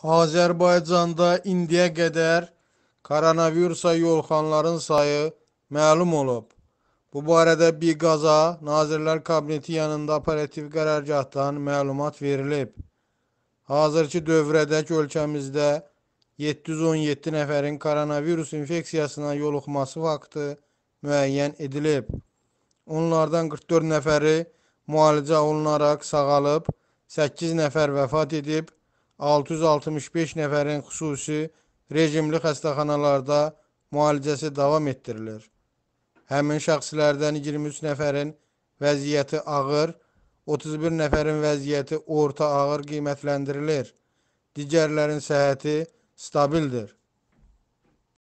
Azərbaycanda indiyə qədər koronavirusa yolxanların sayı məlum olub. Bu barədə biqaza Nazirlər Kabineti yanında operativ qərargahdan məlumat verilib. Hazırki dövrədək ölkəmizdə 717 nəfərin koronavirus infeksiyasına yoluxması vaxtı müəyyən edilib. Onlardan 44 nəfəri müalicə olunaraq sağalıb, 8 nəfər vəfat edib, 665 nəfərin xüsusi rejimli xəstəxanalarda müalicəsi davam etdirilir. Həmin şəxslərdən 23 nəfərin vəziyyəti ağır, 31 nəfərin vəziyyəti orta ağır qiymətləndirilir. Digərlərin səhəti stabildir.